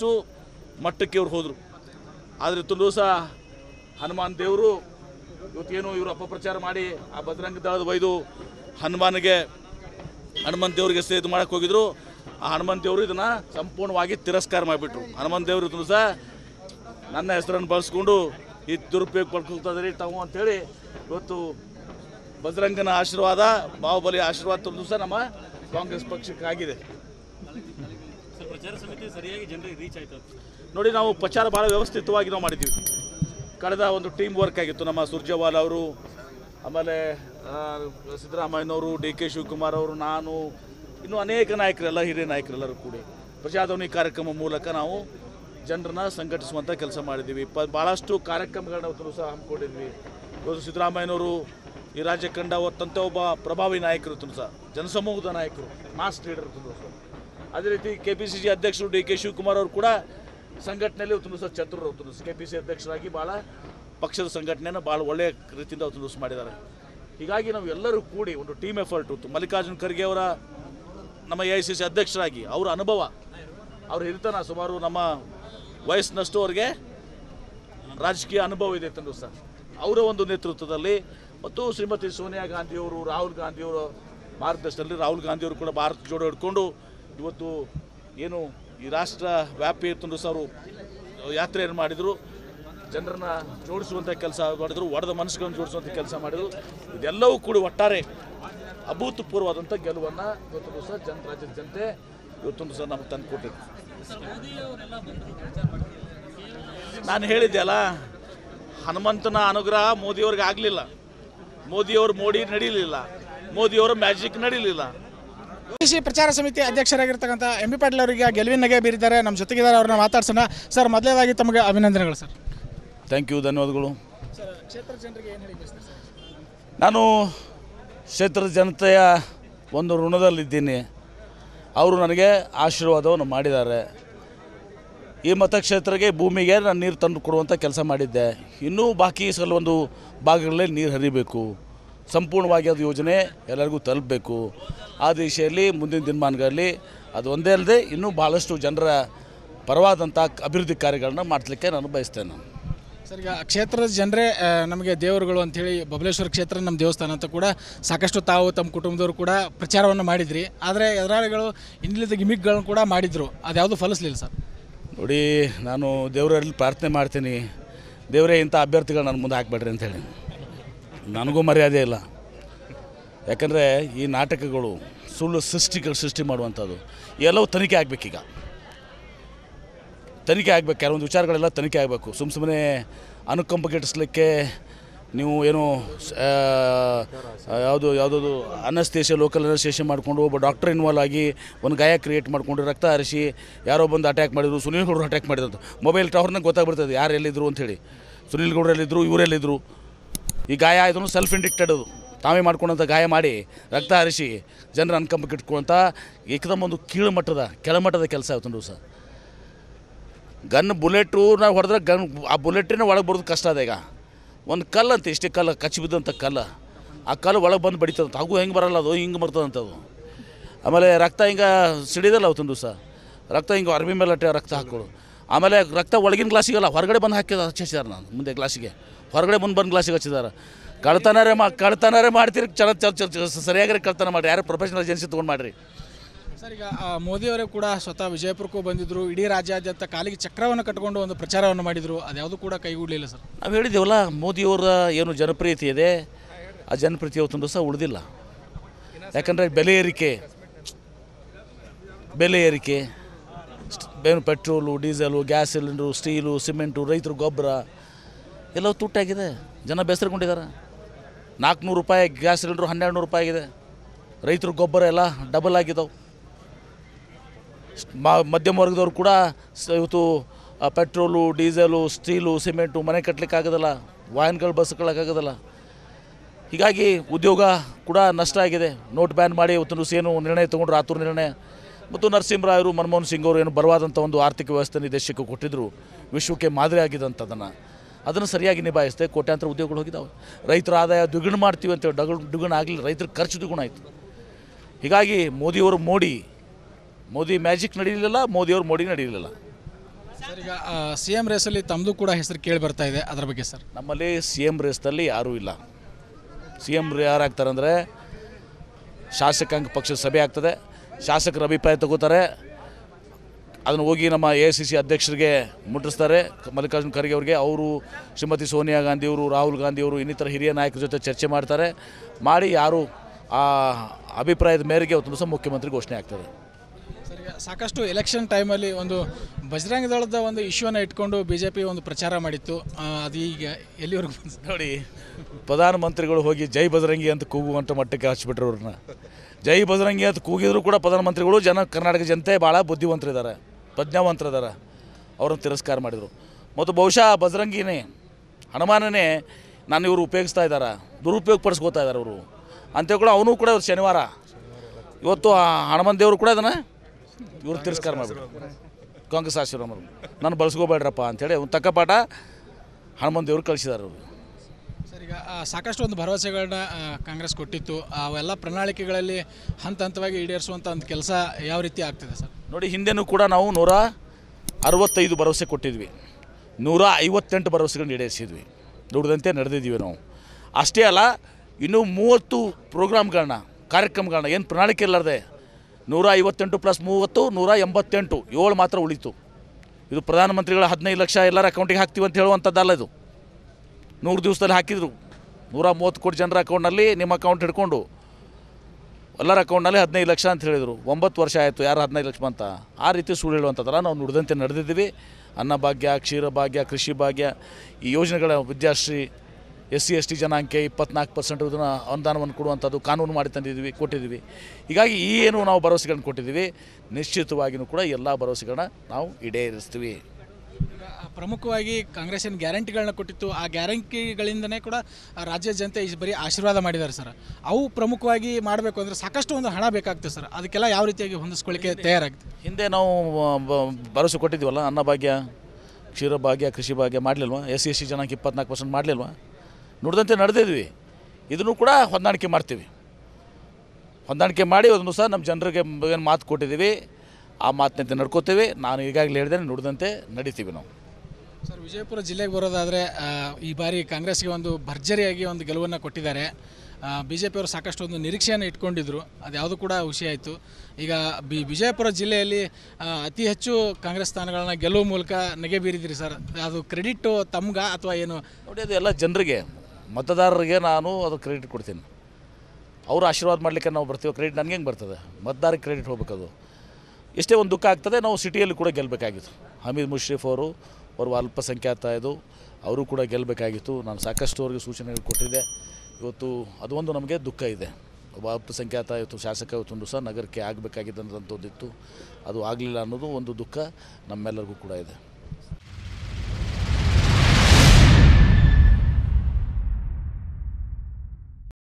ಅಷ್ಟು ಮಟ್ಟಕ್ಕೆ ಇವ್ರು ಹೋದರು ಆದರೆ ತುಂಬ ದಿವಸ ಹನುಮಾನ್ ದೇವರು ಇವತ್ತೇನು ಇವರು ಅಪಪ್ರಚಾರ ಮಾಡಿ ಆ ಭದ್ರಂಗ ದಳದ ಒಯ್ದು ಹನುಮಾನ್ಗೆ ಹನುಮಾನ್ ದೇವ್ರಿಗೆ ಸೇದು ಮಾಡಕ್ಕೆ ಹೋಗಿದ್ರು ಆ ಹನುಮಾನ್ ದೇವರು ಇದನ್ನು ಸಂಪೂರ್ಣವಾಗಿ ತಿರಸ್ಕಾರ ಮಾಡಿಬಿಟ್ರು ಹನುಮಾನ್ ದೇವರು ಇತ್ತು ಸಹ ನನ್ನ ಹೆಸರನ್ನು ಬಳಸ್ಕೊಂಡು ಈ ದುರುಪಯೋಗ ರೀ ತಾವು ಅಂಥೇಳಿ ಇವತ್ತು ಬಜರಂಗನ ಆಶೀರ್ವಾದ ಬಾಹುಬಲಿ ಆಶೀರ್ವಾದ ತುಂಬ ದಿವಸ ನಮ್ಮ ಕಾಂಗ್ರೆಸ್ ಪಕ್ಷಕ್ಕಾಗಿದೆ ಪ್ರಚಾರ ಸಮಿತಿ ಸರಿಯಾಗಿ ಜನರಿಗೆ ರೀಚ್ ಆಯ್ತು ನೋಡಿ ನಾವು ಪ್ರಚಾರ ಭಾಳ ವ್ಯವಸ್ಥಿತವಾಗಿ ನಾವು ಮಾಡಿದ್ದೀವಿ ಕಳೆದ ಒಂದು ಟೀಮ್ ವರ್ಕ್ ಆಗಿತ್ತು ನಮ್ಮ ಸುರ್ಜೇವಾಲ್ ಅವರು ಆಮೇಲೆ ಸಿದ್ದರಾಮಯ್ಯನವರು ಡಿ ಕೆ ಶಿವಕುಮಾರ್ ಅವರು ನಾನು ಇನ್ನು ಅನೇಕ ನಾಯಕರೆಲ್ಲ ಹಿರಿಯ ನಾಯಕರೆಲ್ಲರೂ ಕೂಡಿ ಪ್ರಜಾಧ್ವನಿ ಕಾರ್ಯಕ್ರಮ ಮೂಲಕ ನಾವು ಜನರನ್ನ ಸಂಘಟಿಸುವಂಥ ಕೆಲಸ ಮಾಡಿದ್ದೀವಿ ಪ ಭಾಳಷ್ಟು ಕಾರ್ಯಕ್ರಮಗಳನ್ನ ಸಹ ಹಮ್ಮಿಕೊಂಡಿದ್ವಿ ಇವತ್ತು ಸಿದ್ದರಾಮಯ್ಯನವರು ಈ ರಾಜ್ಯ ಕಂಡ ಒಬ್ಬ ಪ್ರಭಾವಿ ನಾಯಕರು ಸಹ ಜನಸಮೂಹದ ನಾಯಕರು ಮಾಸ್ ಲೀಡರ್ ತುಂಬ ಅದೇ ರೀತಿ ಕೆ ಪಿ ಸಿ ಸಿ ಅಧ್ಯಕ್ಷರು ಡಿ ಕೆ ಶಿವಕುಮಾರ್ ಅವರು ಕೂಡ ಸಂಘಟನೆಯಲ್ಲಿ ತುಂಬ ಸಹ ಚತುರರು ತುಂಬಿಸಿ ಕೆ ಪಿ ಸಿ ಅಧ್ಯಕ್ಷರಾಗಿ ಭಾಳ ಪಕ್ಷದ ಸಂಘಟನೆಯನ್ನು ಭಾಳ ಒಳ್ಳೆಯ ರೀತಿಯಿಂದ ತುಂಬಿಸಿ ಮಾಡಿದ್ದಾರೆ ಹೀಗಾಗಿ ನಾವು ಎಲ್ಲರೂ ಕೂಡಿ ಒಂದು ಟೀಮ್ ಎಫರ್ಟ್ ಮಲ್ಲಿಕಾರ್ಜುನ್ ಖರ್ಗೆ ಅವರ ನಮ್ಮ ಎ ಐ ಸಿ ಸಿ ಅಧ್ಯಕ್ಷರಾಗಿ ಅವರ ಅನುಭವ ಅವ್ರ ಹಿರಿತನ ಸುಮಾರು ನಮ್ಮ ವಯಸ್ಸಿನಷ್ಟು ಅವ್ರಿಗೆ ರಾಜಕೀಯ ಅನುಭವ ಇದೆ ತಂದು ಸರ್ ಅವರ ಒಂದು ನೇತೃತ್ವದಲ್ಲಿ ಮತ್ತು ಶ್ರೀಮತಿ ಸೋನಿಯಾ ಗಾಂಧಿಯವರು ರಾಹುಲ್ ಗಾಂಧಿಯವರು ಮಾರ್ಗದರ್ಶನದಲ್ಲಿ ರಾಹುಲ್ ಗಾಂಧಿಯವರು ಕೂಡ ಭಾರತ ಜೋಡಿ ಹಿಡ್ಕೊಂಡು ಇವತ್ತು ಏನು ಈ ರಾಷ್ಟ್ರ ವ್ಯಾಪಿ ತಂದು ಅವರು ಯಾತ್ರೆಯನ್ನು ಮಾಡಿದರು ಜನರನ್ನ ಜೋಡಿಸುವಂಥ ಕೆಲಸ ಮಾಡಿದರು ಒಡೆದ ಮನಸ್ಸುಗಳನ್ನು ಜೋಡಿಸುವಂಥ ಕೆಲಸ ಮಾಡಿದರು ಇದೆಲ್ಲವೂ ಕೂಡ ಒಟ್ಟಾರೆ ಅಭೂತಪೂರ್ವವಾದಂಥ ಗೆಲುವನ್ನು ಇವತ್ತು ದಿವಸ ಜನ ರಾಜ್ಯದ ಜನತೆ ಇವತ್ತೊಂದು ಸಹ ನಮಗೆ ತಂದು ಕೊಟ್ಟಿದ್ದು ನಾನು ಹೇಳಿದ್ದೆ ಅಲ್ಲ ಹನುಮಂತನ ಅನುಗ್ರಹ ಮೋದಿಯವ್ರಿಗೆ ಆಗಲಿಲ್ಲ ಮೋದಿಯವರು ಮೋಡಿ ನಡೀಲಿಲ್ಲ ಮೋದಿಯವರು ಮ್ಯಾಜಿಕ್ ನಡೀಲಿಲ್ಲ ಬಿಸಿ ಪ್ರಚಾರ ಸಮಿತಿ ಅಧ್ಯಕ್ಷರಾಗಿರ್ತಕ್ಕಂಥ ಎಂ ಬಿ ಪಾಟೀಲ್ ಅವರಿಗೆ ಗೆಲುವಿನ ನಗೆ ಬೀರಿದ್ದಾರೆ ನಮ್ಮ ಜೊತೆಗಿದ್ದಾರೆ ಅವ್ರನ್ನ ಮಾತಾಡ್ಸೋಣ ಸರ್ ಮೊದಲೇದಾಗಿ ತಮಗೆ ಅಭಿನಂದನೆಗಳು ಸರ್ ಥ್ಯಾಂಕ್ ಯು ಧನ್ಯವಾದಗಳು ನಾನು ಕ್ಷೇತ್ರದ ಜನತೆಯ ಒಂದು ಋಣದಲ್ಲಿದ್ದೀನಿ ಅವರು ನನಗೆ ಆಶೀರ್ವಾದವನ್ನು ಮಾಡಿದ್ದಾರೆ ಈ ಮತಕ್ಷೇತ್ರಕ್ಕೆ ಭೂಮಿಗೆ ನಾನು ನೀರು ತಂದು ಕೊಡುವಂಥ ಕೆಲಸ ಮಾಡಿದ್ದೆ ಇನ್ನೂ ಬಾಕಿ ಕೆಲವೊಂದು ಭಾಗಗಳಲ್ಲಿ ನೀರು ಹರಿಬೇಕು ಸಂಪೂರ್ಣವಾಗಿ ಅದು ಯೋಜನೆ ಎಲ್ಲರಿಗೂ ತಲುಪಬೇಕು ಆ ದಿಶೆಯಲ್ಲಿ ಮುಂದಿನ ದಿನಮಾನಗಳಲ್ಲಿ ಅದು ಒಂದೇ ಅಲ್ಲದೆ ಇನ್ನೂ ಭಾಳಷ್ಟು ಜನರ ಪರವಾದಂಥ ಅಭಿವೃದ್ಧಿ ಕಾರ್ಯಗಳನ್ನ ಮಾಡಲಿಕ್ಕೆ ನಾನು ಬಯಸ್ತೇನೆ ಸರ್ ಈಗ ಕ್ಷೇತ್ರದ ಜನರೇ ನಮಗೆ ದೇವರುಗಳು ಅಂಥೇಳಿ ಬಬಲೇಶ್ವರ ಕ್ಷೇತ್ರ ನಮ್ಮ ದೇವಸ್ಥಾನ ಅಂತ ಕೂಡ ಸಾಕಷ್ಟು ತಾವು ತಮ್ಮ ಕುಟುಂಬದವರು ಕೂಡ ಪ್ರಚಾರವನ್ನು ಮಾಡಿದ್ರಿ ಆದರೆ ಎದುರಾಳಿಗಳು ಇನ್ನಿಲ್ಲದ ಗಿಮಿಕ್ಗಳನ್ನು ಕೂಡ ಮಾಡಿದರು ಅದ್ಯಾವುದು ಫಲಿಸಲಿಲ್ಲ ಸರ್ ನೋಡಿ ನಾನು ದೇವರಲ್ಲಿ ಪ್ರಾರ್ಥನೆ ಮಾಡ್ತೀನಿ ದೇವರೇ ಇಂಥ ಅಭ್ಯರ್ಥಿಗಳು ನನ್ನ ಮುಂದೆ ಹಾಕಬೇಡ್ರಿ ಅಂಥೇಳಿ ನನಗೂ ಮರ್ಯಾದೆ ಇಲ್ಲ ಯಾಕಂದರೆ ಈ ನಾಟಕಗಳು ಸುಳ್ಳು ಸೃಷ್ಟಿಗಳು ಸೃಷ್ಟಿ ಮಾಡುವಂಥದ್ದು ಎಲ್ಲವೂ ತನಿಖೆ ಆಗಬೇಕೀಗ ತನಿಖೆ ಆಗಬೇಕು ಕೆಲವೊಂದು ವಿಚಾರಗಳೆಲ್ಲ ತನಿಖೆ ಆಗಬೇಕು ಸುಮ್ಮ ಸುಮ್ಮನೆ ಅನುಕಂಪ ಗಿಟ್ಟಿಸ್ಲಿಕ್ಕೆ ನೀವು ಏನು ಯಾವುದು ಯಾವುದಾದ್ರು ಅನಸ್ತೇಷ ಲೋಕಲ್ ಅನಸ್ತೇಷ ಮಾಡಿಕೊಂಡು ಒಬ್ಬ ಡಾಕ್ಟರ್ ಇನ್ವಾಲ್ವ್ ಆಗಿ ಒಂದು ಗಾಯ ಕ್ರಿಯೇಟ್ ಮಾಡಿಕೊಂಡು ರಕ್ತ ಹರಿಸಿ ಯಾರೋ ಬಂದು ಅಟ್ಯಾಕ್ ಮಾಡಿದ್ರು ಸುನೀಲ್ ಗೌಡರು ಅಟ್ಯಾಕ್ ಮಾಡಿದ್ರು ಮೊಬೈಲ್ ಟವರ್ನಾಗ ಗೊತ್ತಾಗ್ಬಿಡ್ತದೆ ಯಾರು ಎಲ್ಲಿದ್ದರು ಅಂಥೇಳಿ ಸುನೀಲ್ ಗೌಡರಲ್ಲಿದ್ದರು ಇವರೆಲ್ಲಿದ್ದರು ಈ ಗಾಯ ಆಯಿತು ಸೆಲ್ಫ್ ಇಂಡಿಕ್ಟೆಡ್ ಅದು ತಾವೇ ಮಾಡ್ಕೊಂಡಂಥ ಗಾಯ ಮಾಡಿ ರಕ್ತ ಹರಿಸಿ ಜನರ ಅನ್ಕಂಬಕ್ಕೆ ಇಟ್ಕೊಳ್ತಾ ಏಕದಮ್ ಒಂದು ಕೀಳು ಮಟ್ಟದ ಕೆಳಮಟ್ಟದ ಕೆಲಸ ಆಯ್ತು ಸರ್ ಗನ್ ಬುಲೆಟು ನಾವು ಹೊಡೆದ್ರೆ ಗನ್ ಆ ಬುಲೆಟಿನ ಒಳಗೆ ಬರೋದು ಕಷ್ಟ ಅದ ಈಗ ಒಂದು ಕಲ್ಲು ಅಂತ ಇಷ್ಟೇ ಕಲ್ಲು ಕಚ್ಚಿ ಬಿದ್ದಂಥ ಕಲ್ಲು ಆ ಕಲ್ಲು ಒಳಗೆ ಬಂದು ಬಡಿತದಂತ ಹಾಗೂ ಹೆಂಗೆ ಬರಲ್ಲ ಅದು ಹಿಂಗೆ ಬರ್ತದಂಥದ್ದು ಆಮೇಲೆ ರಕ್ತ ಹಿಂಗೆ ಸಿಡಿದಲ್ಲ ಅವತ್ತು ದಿವಸ ರಕ್ತ ಹಿಂಗೆ ಅರ್ಬಿ ಮೇಲೆ ರಕ್ತ ಹಾಕೋಳು ಆಮೇಲೆ ರಕ್ತ ಒಳಗಿನ ಗ್ಲಾಸಿಗೆಲ್ಲ ಹೊರಗಡೆ ಬಂದು ಹಾಕಿದ ಹಚ್ಚಿದ್ದಾರೆ ನಾನು ಮುಂದೆ ಗ್ಲಾಸಿಗೆ ಹೊರಗಡೆ ಮುಂದೆ ಬಂದು ಗ್ಲಾಸಿಗೆ ಹಚ್ಚಿದ್ದಾರೆ ಕಳ್ತನರೇ ಮಾ ಕಳ್ತನರೇ ಮಾಡ್ತೀರಿ ಚಲ ಸರಿಯಾಗಿ ಕಳ್ತನ ಮಾಡಿರಿ ಯಾರು ಪ್ರೊಫೆಷನಲ್ ಏಜೆನ್ಸಿ ತೊಗೊಂಡು ಮಾಡಿರಿ ಸರ್ ಈಗ ಮೋದಿಯವರೇ ಕೂಡ ಸ್ವತಃ ವಿಜಯಪುರಕ್ಕೂ ಬಂದಿದ್ದರು ಇಡೀ ರಾಜ್ಯಾದ್ಯಂತ ಕಾಲಿಗೆ ಚಕ್ರವನ್ನು ಕಟ್ಟಿಕೊಂಡು ಒಂದು ಪ್ರಚಾರವನ್ನು ಮಾಡಿದರು ಅದ್ಯಾವುದು ಕೂಡ ಕೈಗೂಡಲಿಲ್ಲ ಸರ್ ನಾವು ಹೇಳಿದ್ದೀವಲ್ಲ ಮೋದಿಯವರ ಏನು ಜನಪ್ರಿಯತೆ ಇದೆ ಆ ಜನಪ್ರಿಯತೆ ಅವತ್ತೊಂದು ಸಹ ಉಳಿದಿಲ್ಲ ಯಾಕಂದರೆ ಬೆಲೆ ಏರಿಕೆ ಬೆಲೆ ಏರಿಕೆ ಏನು petrol diesel gas cylinder steel cement ರೈತರು ಗೊಬ್ಬರ ಎಲ್ಲವೂ ತುಟ್ಟಾಗಿದೆ ಜನ ಬೇಸರಗೊಂಡಿದ್ದಾರೆ ನಾಲ್ಕುನೂರು ರೂಪಾಯಿ ಗ್ಯಾಸ್ ಸಿಲಿಂಡ್ರು ಹನ್ನೆರಡು ನೂರು ರೂಪಾಯಿ ಆಗಿದೆ ರೈತರು ಗೊಬ್ಬರ ಎಲ್ಲ ಡಬಲ್ ಆಗಿದ್ದಾವೆ ಮಧ್ಯಮ ವರ್ಗದವ್ರು ಕೂಡ ಇವತ್ತು ಪೆಟ್ರೋಲು ಡೀಸೆಲು ಸ್ಟೀಲು ಸಿಮೆಂಟು ಮನೆ ಕಟ್ಟಲಿಕ್ಕಾಗೋದಲ್ಲ ವಾಹನಗಳು ಬಸ್ಗಳಾಗೋದಲ್ಲ ಹೀಗಾಗಿ ಉದ್ಯೋಗ ಕೂಡ ನಷ್ಟ ಆಗಿದೆ ನೋಟ್ ಬ್ಯಾನ್ ಮಾಡಿ ಇವತ್ತು ಸೇನು ನಿರ್ಣಯ ತೊಗೊಂಡ್ರು ಆತುರ ನಿರ್ಣಯ ಮತ್ತು ನರಸಿಂಹರಾಯರು ಮನಮೋಹನ್ ಸಿಂಗ್ ಅವರು ಏನು ಬರುವಂಥ ಒಂದು ಆರ್ಥಿಕ ವ್ಯವಸ್ಥೆಯನ್ನು ದೇಶಕ್ಕೆ ಕೊಟ್ಟಿದ್ದರು ವಿಶ್ವಕ್ಕೆ ಮಾದರಿ ಆಗಿದಂಥದನ್ನು ಅದನ್ನು ಸರಿಯಾಗಿ ನಿಭಾಯಿಸ್ತೇವೆ ಕೋಟ್ಯಾಂತರ ಉದ್ಯೋಗಗಳು ಹೋಗಿದ್ದಾವೆ ರೈತರ ಆದಾಯ ದ್ವಿಗುಣ ಮಾಡ್ತೀವಿ ಅಂತೇಳಿ ಡಗು ದ್ವಿಗುಣ ಆಗಲಿ ರೈತರ ಖರ್ಚು ದ್ವಿಗುಣ ಆಯಿತು ಹೀಗಾಗಿ ಮೋದಿಯವರು ಮೋಡಿ ಮೋದಿ ಮ್ಯಾಜಿಕ್ ನಡೀಲಿಲ್ಲ ಮೋದಿಯವರು ಮೋಡಿ ನಡೀಲಿಲ್ಲ ಸರ್ ಈಗ ಸಿ ಎಂ ರೇಸಲ್ಲಿ ತಮ್ಮದು ಕೂಡ ಹೆಸರು ಕೇಳಿ ಬರ್ತಾ ಇದೆ ಅದರ ಬಗ್ಗೆ ಸರ್ ನಮ್ಮಲ್ಲಿ ಸಿ ಎಂ ರೇಸ್ನಲ್ಲಿ ಯಾರೂ ಇಲ್ಲ ಸಿ ಎಮ್ ಯಾರಾಗ್ತಾರೆ ಅಂದರೆ ಶಾಸಕಾಂಗ ಪಕ್ಷದ ಸಭೆ ಆಗ್ತದೆ ಶಾಸಕರ ಅಭಿಪ್ರಾಯ ತಗೋತಾರೆ ಅದನ್ನು ಹೋಗಿ ನಮ್ಮ ಎ ಸಿ ಸಿ ಅಧ್ಯಕ್ಷರಿಗೆ ಮುಟ್ಟಿಸ್ತಾರೆ ಮಲ್ಲಿಕಾರ್ಜುನ ಖರ್ಗೆ ಅವರಿಗೆ ಅವರು ಶ್ರೀಮತಿ ಸೋನಿಯಾ ಗಾಂಧಿಯವರು ರಾಹುಲ್ ಗಾಂಧಿಯವರು ಇನ್ನಿತರ ಹಿರಿಯ ನಾಯಕರ ಜೊತೆ ಚರ್ಚೆ ಮಾಡ್ತಾರೆ ಮಾಡಿ ಯಾರು ಆ ಅಭಿಪ್ರಾಯದ ಮೇರೆಗೆ ಅವತ್ತು ಮುಖ್ಯಮಂತ್ರಿ ಘೋಷಣೆ ಆಗ್ತದೆ ಸಾಕಷ್ಟು ಎಲೆಕ್ಷನ್ ಟೈಮಲ್ಲಿ ಒಂದು ಬಜರಂಗ ದಳದ ಒಂದು ಇಶ್ಯೂನ ಇಟ್ಕೊಂಡು ಬಿ ಜೆ ಪಿ ಒಂದು ಪ್ರಚಾರ ಮಾಡಿತ್ತು ಅದು ಈಗ ಎಲ್ಲಿವರೆಗೂ ನೋಡಿ ಪ್ರಧಾನಮಂತ್ರಿಗಳು ಹೋಗಿ ಜೈ ಬಜರಂಗಿ ಅಂತ ಕೂಗುವಂಥ ಮಟ್ಟಕ್ಕೆ ಹಚ್ಚಿಬಿಟ್ರು ಅವ್ರನ್ನ ಜೈ ಬಜರಂಗಿ ಅಂತ ಕೂಗಿದ್ರು ಕೂಡ ಪ್ರಧಾನಮಂತ್ರಿಗಳು ಜನ ಕರ್ನಾಟಕ ಜನತೆ ಭಾಳ ಬುದ್ಧಿವಂತರಿದ್ದಾರೆ ಪ್ರಜ್ಞಾವಂತರದಾರ ಅವ್ರನ್ನ ತಿರಸ್ಕಾರ ಮಾಡಿದರು ಮತ್ತು ಬಹುಶಃ ಬಜರಂಗಿನೇ ಹನುಮಾನನೇ ನಾನು ಇವರು ಉಪಯೋಗಿಸ್ತಾ ಇದ್ದಾರೆ ದುರುಪಯೋಗ ಪಡಿಸ್ಕೋತಾ ಇದ್ದಾರೆ ಅವರು ಅಂತೇಳಿ ಕೂಡ ಅವನು ಕೂಡ ಶನಿವಾರ ಇವತ್ತು ಹನುಮಾನ್ ದೇವರು ಕೂಡ ಅದನ್ನು ಇವರು ತಿರಸ್ಕಾರ ಮಾಡಿದ್ರು ಕಾಂಗ್ರೆಸ್ ಆಶೀರ್ವಾದ ನಾನು ಬಳಸ್ಕೋಬೇಡ್ರಪ್ಪ ಅಂಥೇಳಿ ಒಂದು ತಕ್ಕ ಪಾಠ ಹನುಮಾನ್ ದೇವರು ಕಳಿಸಿದ್ದಾರೆ ಅವರು ಈಗ ಸಾಕಷ್ಟು ಒಂದು ಭರವಸೆಗಳನ್ನ ಕಾಂಗ್ರೆಸ್ ಕೊಟ್ಟಿತ್ತು ಅವೆಲ್ಲ ಪ್ರಣಾಳಿಕೆಗಳಲ್ಲಿ ಹಂತ ಹಂತವಾಗಿ ಈಡೇರಿಸುವಂಥ ಒಂದು ಕೆಲಸ ಯಾವ ರೀತಿ ಆಗ್ತಿದೆ ಸರ್ ನೋಡಿ ಹಿಂದೆನೂ ಕೂಡ ನಾವು ನೂರ ಅರವತ್ತೈದು ಭರವಸೆ ಕೊಟ್ಟಿದ್ವಿ ನೂರ ಐವತ್ತೆಂಟು ಭರವಸೆಗಳನ್ನ ಈಡೇರಿಸಿದ್ವಿ ದುಡ್ದಂತೆ ನಡೆದಿದ್ದೀವಿ ನಾವು ಅಷ್ಟೇ ಅಲ್ಲ ಇನ್ನೂ ಮೂವತ್ತು ಪ್ರೋಗ್ರಾಮ್ಗಳನ್ನ ಕಾರ್ಯಕ್ರಮಗಳನ್ನ ಏನು ಪ್ರಣಾಳಿಕೆ ಇರಲಾರ್ದೆ ನೂರ ಐವತ್ತೆಂಟು ಪ್ಲಸ್ ಮೂವತ್ತು ನೂರ ಎಂಬತ್ತೆಂಟು ಏಳು ಮಾತ್ರ ಉಳಿತು ಇದು ಪ್ರಧಾನಮಂತ್ರಿಗಳ ಹದಿನೈದು ಲಕ್ಷ ಎಲ್ಲರ ಅಕೌಂಟಿಗೆ ಹಾಕ್ತೀವಿ ಅಂತ ಹೇಳುವಂಥದ್ದಲ್ಲ ಇದು ನೂರು ದಿವಸದಲ್ಲಿ ಹಾಕಿದರು ನೂರ ಮೂವತ್ತು ಕೋಟಿ ಜನರ ಅಕೌಂಟ್ನಲ್ಲಿ ನಿಮ್ಮ ಅಕೌಂಟ್ ಹಿಡ್ಕೊಂಡು ಎಲ್ಲರ ಅಕೌಂಟ್ನಲ್ಲಿ ಹದಿನೈದು ಲಕ್ಷ ಅಂತ ಹೇಳಿದರು ಒಂಬತ್ತು ವರ್ಷ ಆಯಿತು ಯಾರು ಹದಿನೈದು ಲಕ್ಷ ಅಂತ ಆ ರೀತಿ ಸುಳ್ಳು ಹೇಳುವಂಥದ್ದಲ್ಲ ನಾವು ನುಡಿದಂತೆ ನಡೆದಿದ್ದೀವಿ ಅನ್ನಭಾಗ್ಯ ಕ್ಷೀರ ಭಾಗ್ಯ ಕೃಷಿ ಭಾಗ್ಯ ಈ ಯೋಜನೆಗಳ Vidyashree S C S T ಜನಾಂಕ ಇಪ್ಪತ್ನಾಲ್ಕು ಪರ್ಸೆಂಟ್ ಇದನ್ನು ಅನುದಾನವನ್ನು ಕೊಡುವಂಥದ್ದು ಕಾನೂನು ಮಾಡಿ ತಂದಿದ್ದೀವಿ ಕೊಟ್ಟಿದ್ದೀವಿ ಹೀಗಾಗಿ ಈ ಏನು ನಾವು ಭರವಸೆಗಳನ್ನು ಕೊಟ್ಟಿದ್ದೀವಿ ನಿಶ್ಚಿತವಾಗಿಯೂ ಕೂಡ ಎಲ್ಲ ಭರವಸೆಗಳನ್ನ ನಾವು ಈಡೇರಿಸ್ತೀವಿ ಪ್ರಮುಖವಾಗಿ ಏನು ಗ್ಯಾರಂಟಿಗಳನ್ನ ಕೊಟ್ಟಿತ್ತು ಆ ಗ್ಯಾರಂಟಿಗಳಿಂದನೇ ಕೂಡ ರಾಜ್ಯ ಜನತೆ ಇಷ್ಟು ಬರೀ ಆಶೀರ್ವಾದ ಮಾಡಿದ್ದಾರೆ ಸರ್ ಅವು ಪ್ರಮುಖವಾಗಿ ಮಾಡಬೇಕು ಅಂದರೆ ಸಾಕಷ್ಟು ಒಂದು ಹಣ ಬೇಕಾಗ್ತದೆ ಸರ್ ಅದಕ್ಕೆಲ್ಲ ಯಾವ ರೀತಿಯಾಗಿ ಹೊಂದಿಸ್ಕೊಳ್ಳಿಕ್ಕೆ ತಯಾರಾಗ್ತದೆ ಹಿಂದೆ ನಾವು ಭರವಸೆ ಕೊಟ್ಟಿದ್ದೀವಲ್ಲ ಅನ್ನಭಾಗ್ಯ ಕ್ಷೀರಭಾಗ್ಯ ಕೃಷಿ ಭಾಗ್ಯ ಮಾಡಲಿಲ್ವಾ ಎಸ್ ಸಿ ಎಸ್ ಸಿ ಜನಕ್ಕೆ ಇಪ್ಪತ್ನಾಲ್ಕು ಪರ್ಸೆಂಟ್ ಮಾಡಲಿಲ್ವಾ ನೋಡಿದಂತೆ ನಡೆದಿದ್ವಿ ಇದನ್ನು ಕೂಡ ಹೊಂದಾಣಿಕೆ ಮಾಡ್ತೀವಿ ಹೊಂದಾಣಿಕೆ ಮಾಡಿ ಅದನ್ನು ಸಹ ನಮ್ಮ ಜನರಿಗೆ ಏನು ಮಾತು ಕೊಟ್ಟಿದ್ದೀವಿ ಆ ಮಾತಿನಂತೆ ನಡ್ಕೋತೇವೆ ನಾನು ಈಗಾಗಲೇ ಹೇಳಿದ್ರೆ ನುಡಿದಂತೆ ನಡೀತೀವಿ ನಾವು ಸರ್ ವಿಜಯಪುರ ಜಿಲ್ಲೆಗೆ ಬರೋದಾದರೆ ಈ ಬಾರಿ ಕಾಂಗ್ರೆಸ್ಗೆ ಒಂದು ಭರ್ಜರಿಯಾಗಿ ಒಂದು ಗೆಲುವನ್ನು ಕೊಟ್ಟಿದ್ದಾರೆ ಬಿ ಜೆ ಪಿಯವರು ಸಾಕಷ್ಟು ಒಂದು ನಿರೀಕ್ಷೆಯನ್ನು ಇಟ್ಕೊಂಡಿದ್ರು ಅದು ಯಾವುದು ಕೂಡ ಖುಷಿ ಆಯಿತು ಈಗ ಬಿ ವಿಜಯಪುರ ಜಿಲ್ಲೆಯಲ್ಲಿ ಅತಿ ಹೆಚ್ಚು ಕಾಂಗ್ರೆಸ್ ಸ್ಥಾನಗಳನ್ನ ಗೆಲುವು ಮೂಲಕ ನೆಗೆ ಬೀರಿದಿರಿ ಸರ್ ಅದು ಕ್ರೆಡಿಟು ತಮ್ಗ ಅಥವಾ ಏನು ನೋಡಿ ಅದು ಎಲ್ಲ ಜನರಿಗೆ ಮತದಾರರಿಗೆ ನಾನು ಅದು ಕ್ರೆಡಿಟ್ ಕೊಡ್ತೀನಿ ಅವರು ಆಶೀರ್ವಾದ ಮಾಡಲಿಕ್ಕೆ ನಾವು ಬರ್ತೀವಿ ಕ್ರೆಡಿಟ್ ನನಗೆ ಹೆಂಗೆ ಬರ್ತದೆ ಮತದಾರಕ್ಕೆ ಕ್ರೆಡಿಟ್ ಹೋಗ್ಬೇಕದು ಎಷ್ಟೇ ಒಂದು ದುಃಖ ಆಗ್ತದೆ ನಾವು ಸಿಟಿಯಲ್ಲಿ ಕೂಡ ಗೆಲ್ಲಬೇಕಾಗಿತ್ತು ಹಮೀದ್ ಮುಷ್ರೀಫ್ ಅವರು ಅವರು ಅಲ್ಪಸಂಖ್ಯಾತ ಇದು ಅವರು ಕೂಡ ಗೆಲ್ಲಬೇಕಾಗಿತ್ತು ನಾನು ಸಾಕಷ್ಟು ಅವ್ರಿಗೆ ಸೂಚನೆಗಳು ಕೊಟ್ಟಿದ್ದೆ ಇವತ್ತು ಅದು ಒಂದು ನಮಗೆ ದುಃಖ ಇದೆ ಒಬ್ಬ ಅಲ್ಪಸಂಖ್ಯಾತ ಇವತ್ತು ಶಾಸಕ ಇವತ್ತೊಂದು ಸಹ ನಗರಕ್ಕೆ ಅಂತ ಒಂದಿತ್ತು ಅದು ಆಗಲಿಲ್ಲ ಅನ್ನೋದು ಒಂದು ದುಃಖ ನಮ್ಮೆಲ್ಲರಿಗೂ ಕೂಡ ಇದೆ